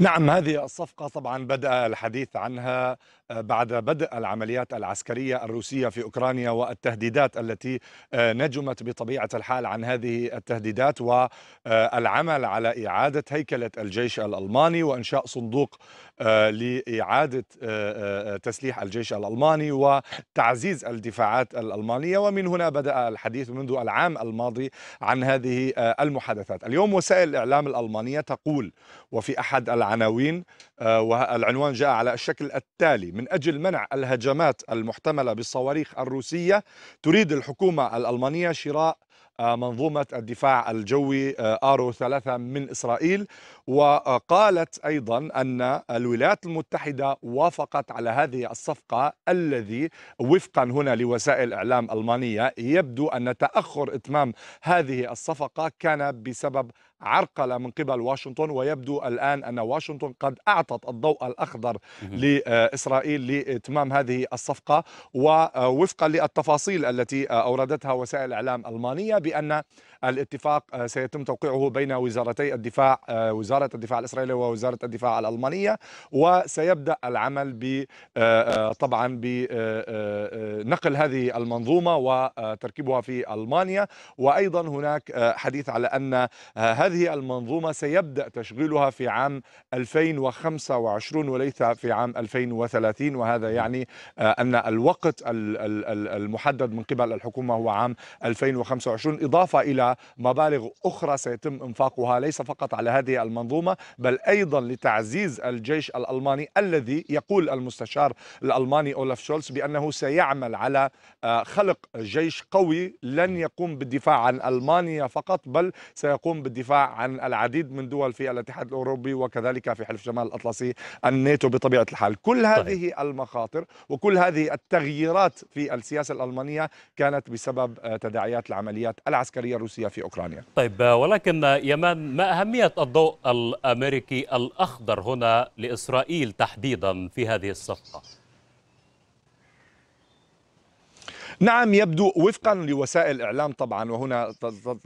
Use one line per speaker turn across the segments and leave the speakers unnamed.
نعم هذه الصفقة طبعا بدأ الحديث عنها آه، بعد بدء العمليات العسكرية الروسية في أوكرانيا والتهديدات التي آه، نجمت بطبيعة الحال عن هذه التهديدات والعمل آه، على إعادة هيكلة الجيش الألماني وإنشاء صندوق لإعادة تسليح الجيش الألماني وتعزيز الدفاعات الألمانية ومن هنا بدأ الحديث منذ العام الماضي عن هذه المحادثات اليوم وسائل الإعلام الألمانية تقول وفي أحد العام العناوين آه، والعنوان جاء على الشكل التالي من أجل منع الهجمات المحتملة بالصواريخ الروسية تريد الحكومة الألمانية شراء منظومة الدفاع الجوي آه، آرو ثلاثة من إسرائيل وقالت أيضا أن الولايات المتحدة وافقت على هذه الصفقة الذي وفقا هنا لوسائل إعلام ألمانية يبدو أن تأخر إتمام هذه الصفقة كان بسبب عرقله من قبل واشنطن ويبدو الان ان واشنطن قد اعطت الضوء الاخضر لاسرائيل لاتمام هذه الصفقه ووفقا للتفاصيل التي اوردتها وسائل اعلام المانيه بأن الاتفاق آه، سيتم توقيعه بين وزارتي الدفاع آه، وزارة الدفاع الإسرائيلية ووزارة الدفاع الألمانية وسيبدأ العمل ب آه، طبعا بنقل هذه المنظومة وتركيبها في ألمانيا وأيضا هناك حديث على أن هذه المنظومة سيبدأ تشغيلها في عام 2025 وليس في عام 2030 وهذا يعني أن الوقت المحدد من قبل الحكومة هو عام 2025 إضافة إلى مبالغ أخرى سيتم إنفاقها ليس فقط على هذه المنظومة بل أيضا لتعزيز الجيش الألماني الذي يقول المستشار الألماني أولاف شولز بأنه سيعمل على آه، خلق جيش قوي لن يقوم بالدفاع عن ألمانيا فقط بل سيقوم بالدفاع عن العديد من دول في الاتحاد الأوروبي وكذلك في حلف شمال الأطلسي الناتو بطبيعة الحال كل طيب. هذه طيب. المخاطر وكل هذه التغييرات في السياسة الألمانية كانت بسبب آه، تداعيات العمليات العسكرية الروسية في أوكرانيا طيب ولكن يمان ما أهمية الضوء الأمريكي الأخضر هنا لإسرائيل تحديدا في هذه الصفقة؟ نعم يبدو وفقا لوسائل الإعلام طبعا وهنا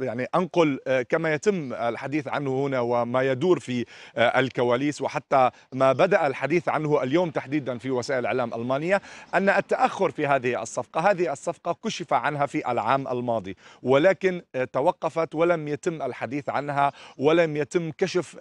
يعني أنقل آه، كما يتم الحديث عنه هنا وما يدور في آه، الكواليس وحتى ما بدأ الحديث عنه اليوم تحديدا في وسائل الإعلام الألمانية أن التأخر في هذه الصفقة هذه الصفقة كشف عنها في العام الماضي ولكن آه، توقفت ولم يتم الحديث عنها ولم يتم كشف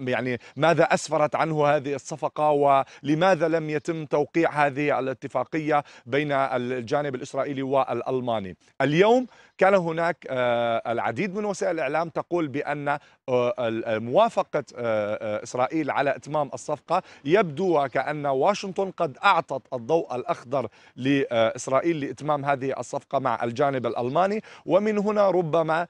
يعني ماذا أسفرت عنه هذه الصفقة ولماذا لم يتم توقيع هذه الاتفاقية بين الجانب الإسرائيلي الإسرائيلي والألماني اليوم كان هناك آه، العديد من وسائل الإعلام تقول بأن آه، موافقة آه، إسرائيل على إتمام الصفقة يبدو وكأن واشنطن قد أعطت الضوء الأخضر لإسرائيل لإتمام هذه الصفقة مع الجانب الألماني ومن هنا ربما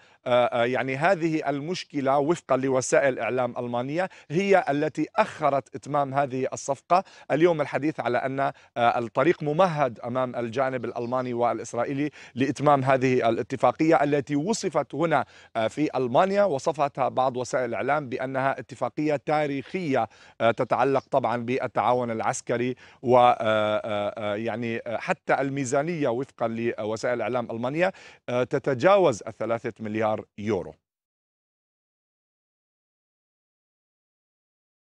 يعني هذه المشكلة وفقا لوسائل إعلام ألمانية هي التي أخرت إتمام هذه الصفقة اليوم الحديث على أن الطريق ممهد أمام الجانب الألماني الإسرائيلي لإتمام هذه الاتفاقية التي وصفت هنا آه، في ألمانيا وصفتها بعض وسائل الإعلام بأنها اتفاقية تاريخية آه، تتعلق طبعا بالتعاون العسكري و آه، يعني حتى الميزانية وفقا لوسائل الإعلام المانيا تتجاوز الثلاثة مليار يورو